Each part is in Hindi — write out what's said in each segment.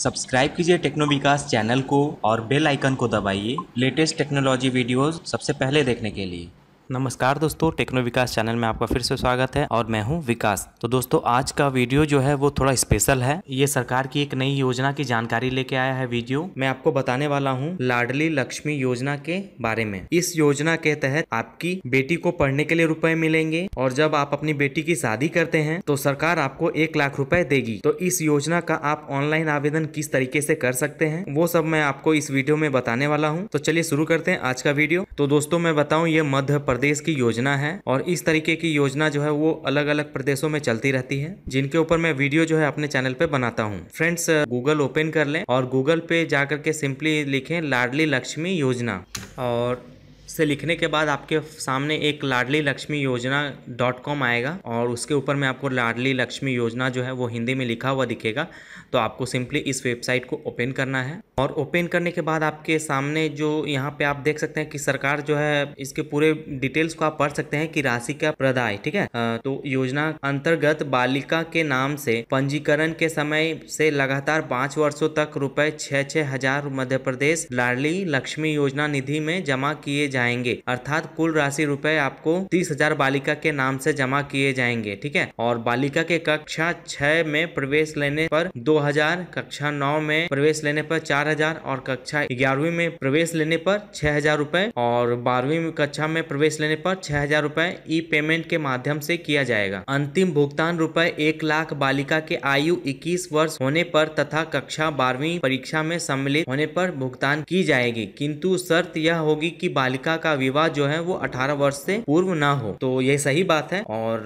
सब्सक्राइब कीजिए टेक्नो विकास चैनल को और बेल आइकन को दबाइए लेटेस्ट टेक्नोलॉजी वीडियोस सबसे पहले देखने के लिए नमस्कार दोस्तों टेक्नो विकास चैनल में आपका फिर से स्वागत है और मैं हूं विकास तो दोस्तों आज का वीडियो जो है वो थोड़ा स्पेशल है ये सरकार की एक नई योजना की जानकारी लेके आया है वीडियो मैं आपको बताने वाला हूं लाडली लक्ष्मी योजना के बारे में इस योजना के तहत आपकी बेटी को पढ़ने के लिए रुपए मिलेंगे और जब आप अपनी बेटी की शादी करते हैं तो सरकार आपको एक लाख रूपए देगी तो इस योजना का आप ऑनलाइन आवेदन किस तरीके से कर सकते हैं वो सब मैं आपको इस वीडियो में बताने वाला हूँ तो चलिए शुरू करते हैं आज का वीडियो तो दोस्तों मैं बताऊँ ये मध्य प्रदेश की योजना है और इस तरीके की योजना जो है वो अलग अलग प्रदेशों में चलती रहती है जिनके ऊपर मैं वीडियो जो है अपने चैनल पे बनाता हूँ फ्रेंड्स गूगल ओपन कर लें और गूगल पे जाकर के सिंपली लिखें लाडली लक्ष्मी योजना और से लिखने के बाद आपके सामने एक लाडली लक्ष्मी योजना डॉट कॉम आएगा और उसके ऊपर में आपको लाडली लक्ष्मी योजना जो है वो हिंदी में लिखा हुआ दिखेगा तो आपको सिंपली इस वेबसाइट को ओपन करना है और ओपन करने के बाद आपके सामने जो यहाँ पे आप देख सकते हैं कि सरकार जो है इसके पूरे डिटेल्स को आप पढ़ सकते हैं कि राशि का प्रदाय ठीक है तो योजना अंतर्गत बालिका के नाम से पंजीकरण के समय से लगातार पांच वर्षों तक रुपए छह छः हजार मध्य प्रदेश लाडली लक्ष्मी योजना निधि में जमा किए जाएंगे अर्थात कुल राशि रुपए आपको तीस हजार बालिका के नाम से जमा किए जाएंगे ठीक है और बालिका के कक्षा छह में प्रवेश लेने पर दो हजार कक्षा नौ में प्रवेश लेने पर चार हजार और कक्षा ग्यारहवीं में प्रवेश लेने पर छह हजार रूपए और बारहवीं कक्षा में प्रवेश लेने पर छह हजार रूपए ई पेमेंट के माध्यम से किया जाएगा अंतिम भुगतान रुपए एक लाख बालिका के आयु इक्कीस वर्ष होने पर तथा कक्षा बारहवीं परीक्षा में सम्मिलित होने पर भुगतान की जाएगी किंतु शर्त यह होगी की बालिका लड़का का विवाह जो है वो अठारह वर्ष से पूर्व ना हो तो ये सही बात है और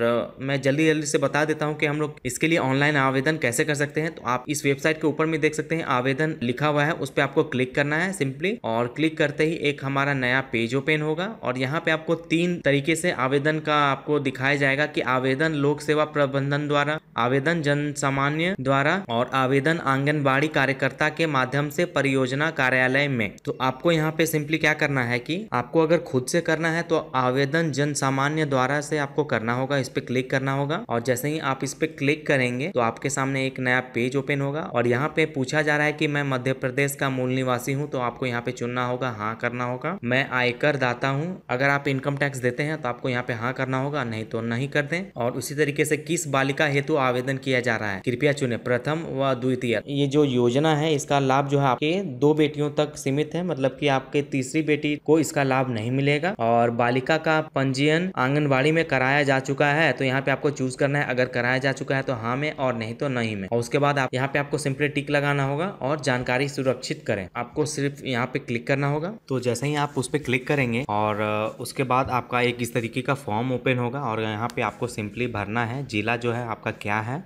मैं जल्दी जल्दी से बता देता हूँ कि हम लोग इसके लिए ऑनलाइन आवेदन कैसे कर सकते हैं तो आप इस वेबसाइट के ऊपर में देख सकते हैं आवेदन लिखा हुआ है उस पर आपको क्लिक करना है सिंपली और क्लिक करते ही एक हमारा नया पेज ओपन होगा और यहाँ पे आपको तीन तरीके से आवेदन का आपको दिखाया जाएगा कि आवेदन लोक सेवा प्रबंधन द्वारा आवेदन जन सामान्य द्वारा और आवेदन आंगनबाड़ी कार्यकर्ता के माध्यम से परियोजना कार्यालय में तो आपको यहाँ पे सिंपली क्या करना है कि आप आपको अगर खुद से करना है तो आवेदन जन सामान्य द्वारा से आपको करना होगा इस पे क्लिक करना होगा और जैसे ही आप इस पे क्लिक करेंगे तो आपके सामने एक नया पेज ओपन होगा और यहाँ पे पूछा जा रहा है कि मैं मध्य प्रदेश का मूल निवासी हूँ तो आपको यहाँ पे चुनना होगा हाँ करना होगा मैं आयकर दाता हूँ अगर आप इनकम टैक्स देते हैं तो आपको यहाँ पे हाँ करना होगा नहीं तो नहीं कर दे और उसी तरीके से किस बालिका हेतु आवेदन किया जा रहा है कृपया चुने प्रथम व द्वितीय ये जो योजना है इसका लाभ जो है आपके दो बेटियों तक सीमित है मतलब की आपके तीसरी बेटी को इसका लाभ लाभ नहीं मिलेगा और बालिका का पंजीयन आंगनबाड़ी में कराया जा चुका है तो यहाँ पे आपको चूज करना है अगर कराया जा चुका है तो हाँ में और नहीं तो नहीं में और उसके बाद आप यहाँ पे आपको सिंपली टिक लगाना होगा और जानकारी सुरक्षित करें आपको सिर्फ यहाँ पे क्लिक करना होगा तो जैसे ही आप उस पर क्लिक करेंगे और उसके बाद आपका एक इस तरीके का फॉर्म ओपन होगा और यहाँ पे आपको सिंपली भरना है जिला जो है आपका क्या है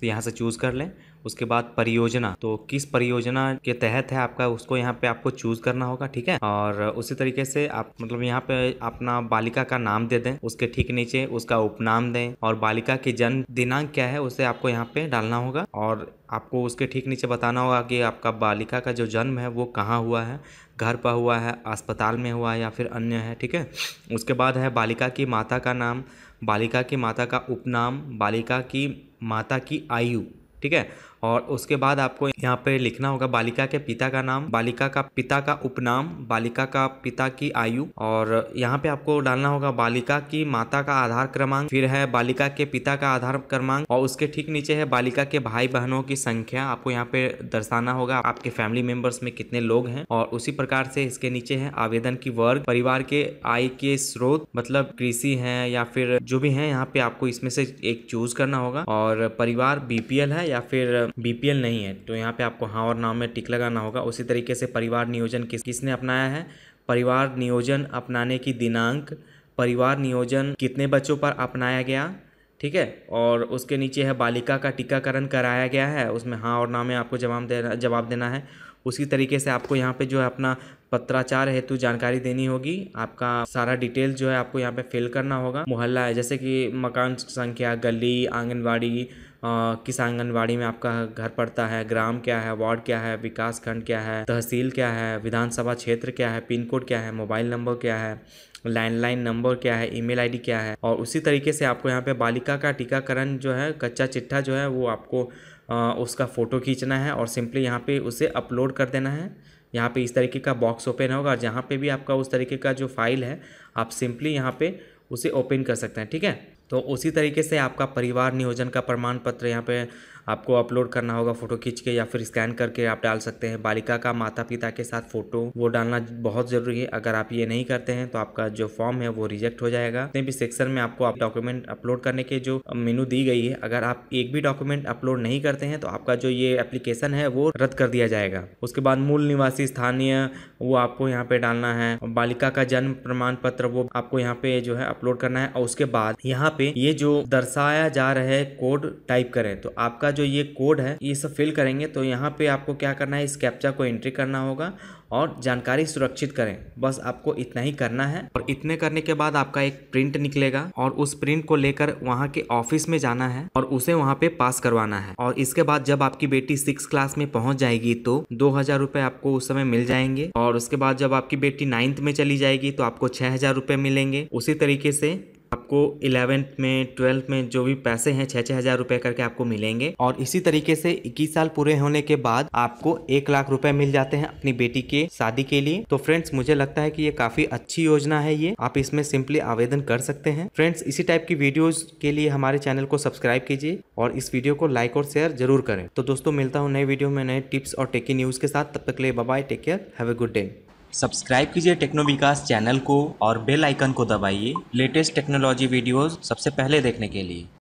तो यहाँ से चूज़ कर लें उसके बाद परियोजना तो किस परियोजना के तहत है आपका उसको यहाँ पे आपको चूज करना होगा ठीक है और उसी तरीके से आप मतलब यहाँ पे अपना बालिका का नाम दे दें उसके ठीक नीचे उसका उपनाम दें और बालिका की जन्म दिनांक क्या है उसे आपको यहाँ पे डालना होगा और आपको उसके ठीक नीचे बताना होगा कि आपका बालिका का जो जन्म है वो कहाँ हुआ है घर पर हुआ है अस्पताल में हुआ है या फिर अन्य है ठीक है उसके बाद है बालिका की माता का नाम बालिका की माता का उपनाम बालिका की माता की आयु ठीक है और उसके बाद आपको यहाँ पे लिखना होगा बालिका के पिता का नाम बालिका का पिता का उपनाम बालिका का पिता की आयु और यहाँ पे आपको डालना होगा बालिका की माता का आधार क्रमांक फिर है बालिका के पिता का आधार क्रमांक और उसके ठीक नीचे है बालिका के भाई बहनों की संख्या आपको यहाँ पे दर्शाना होगा आपके फैमिली मेंबर्स में कितने लोग हैं और उसी प्रकार से इसके नीचे है आवेदन की वर्ग परिवार के आय के स्रोत मतलब कृषि है या फिर जो भी है यहाँ पे आपको इसमें से एक चूज करना होगा और परिवार बीपीएल है या फिर बी नहीं है तो यहाँ पर आपको हाँ और नाम में टिक लगाना होगा उसी तरीके से परिवार नियोजन किस किसने अपनाया है परिवार नियोजन अपनाने की दिनांक परिवार नियोजन कितने बच्चों पर अपनाया गया ठीक है और उसके नीचे है बालिका का टीकाकरण कराया गया है उसमें हाँ और ना में आपको जवाब देना जवाब देना है उसी तरीके से आपको यहाँ पे जो है अपना पत्राचार हेतु जानकारी देनी होगी आपका सारा डिटेल जो है आपको यहाँ पे फिल करना होगा मोहल्ला है जैसे कि मकान संख्या गली आंगनबाड़ी किस आंगनबाड़ी में आपका घर पड़ता है ग्राम क्या है वार्ड क्या है विकास खंड क्या है तहसील क्या है विधानसभा क्षेत्र क्या है पिन कोड क्या है मोबाइल नंबर क्या है लैंडलाइन नंबर क्या है ईमेल आईडी क्या है और उसी तरीके से आपको यहाँ पे बालिका का टीकाकरण जो है कच्चा चिट्ठा जो है वो आपको आ, उसका फ़ोटो खींचना है और सिंपली यहाँ पे उसे अपलोड कर देना है यहाँ पे इस तरीके का बॉक्स ओपन होगा और जहाँ पे भी आपका उस तरीके का जो फाइल है आप सिंपली यहाँ पे उसे ओपन कर सकते हैं ठीक है तो उसी तरीके से आपका परिवार नियोजन का प्रमाण पत्र यहाँ पे आपको अपलोड करना होगा फोटो खींच के या फिर स्कैन करके आप डाल सकते हैं बालिका का माता पिता के साथ फोटो वो डालना बहुत ज़रूरी है अगर आप ये नहीं करते हैं तो आपका जो फॉर्म है वो रिजेक्ट हो जाएगा कहीं भी सेक्शन में आपको आप डॉक्यूमेंट अपलोड करने के जो मेनू दी गई है अगर आप एक भी डॉक्यूमेंट अपलोड नहीं करते हैं तो आपका जो ये एप्लीकेशन है वो रद्द कर दिया जाएगा उसके बाद मूल निवासी स्थानीय वो आपको यहाँ पे डालना है बालिका का जन्म प्रमाण पत्र वो आपको यहाँ पे जो है अपलोड करना है और उसके बाद यहाँ पे ये जो दर्शाया जा रहा है कोड टाइप करें तो आपका का जो ये कोड है ये सब फिल करेंगे तो यहाँ पे आपको क्या करना है इस कैप्चा को एंट्री करना होगा और जानकारी सुरक्षित करें बस आपको इतना ही करना है और इतने करने के बाद आपका एक प्रिंट निकलेगा और उस प्रिंट को लेकर वहाँ के ऑफिस में जाना है और उसे वहाँ पे पास करवाना है और इसके बाद जब आपकी बेटी सिक्स क्लास में पहुँच जाएगी तो दो हजार रुपये आपको उस समय मिल जाएंगे और उसके बाद जब आपकी बेटी नाइन्थ में चली जाएगी तो आपको छः हजार रुपये मिलेंगे उसी तरीके से आपको इलेवेंथ में ट्वेल्थ में जो भी पैसे हैं छह छः हज़ार रुपये करके आपको मिलेंगे और इसी तरीके से इक्कीस साल पूरे होने के बाद आपको एक लाख रुपए मिल जाते हैं अपनी बेटी के शादी के लिए तो फ्रेंड्स मुझे लगता है कि ये काफ़ी अच्छी योजना है ये आप इसमें सिंपली आवेदन कर सकते हैं फ्रेंड्स इसी टाइप की वीडियोज के लिए हमारे चैनल को सब्सक्राइब कीजिए और इस वीडियो को लाइक और शेयर जरूर करें तो दोस्तों मिलता हूँ नए वीडियो में नए टिप्स और टेकी न्यूज़ के साथ तब तक ले bye take care have a good day subscribe कीजिए टेक्नो विकास चैनल को और बेल आइकन को दबाइए लेटेस्ट टेक्नोलॉजी वीडियोस सबसे पहले देखने के लिए